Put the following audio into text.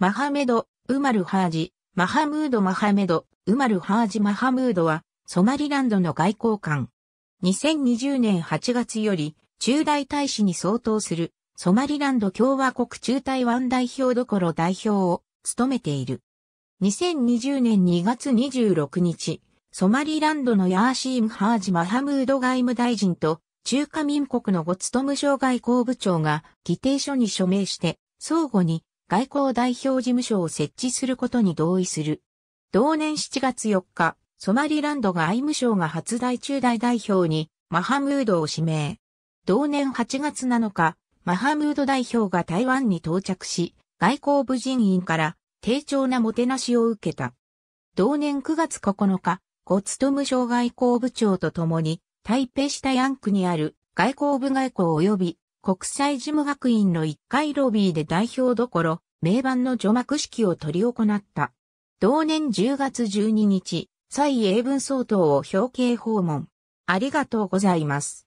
マハメド、ウマルハージ、マハムード・マハメド、ウマルハージ・マハムードは、ソマリランドの外交官。2020年8月より、中大大使に相当する、ソマリランド共和国中台湾代表どころ代表を務めている。2020年2月26日、ソマリランドのヤーシーム・ハージ・マハムード外務大臣と中華民国のゴツトム省外交部長が議定書に署名して相互に外交代表事務所を設置することに同意する。同年7月4日、ソマリランドが外務省が初代中大代表にマハムードを指名。同年8月7日、マハムード代表が台湾に到着し、外交部人員から丁重なもてなしを受けた。同年9月9日、ゴツトム省外交部長と共に、台北市ヤン区にある外交部外交及び国際事務学院の1階ロビーで代表どころ、名盤の除幕式を取り行った。同年10月12日、蔡英文総統を表敬訪問。ありがとうございます。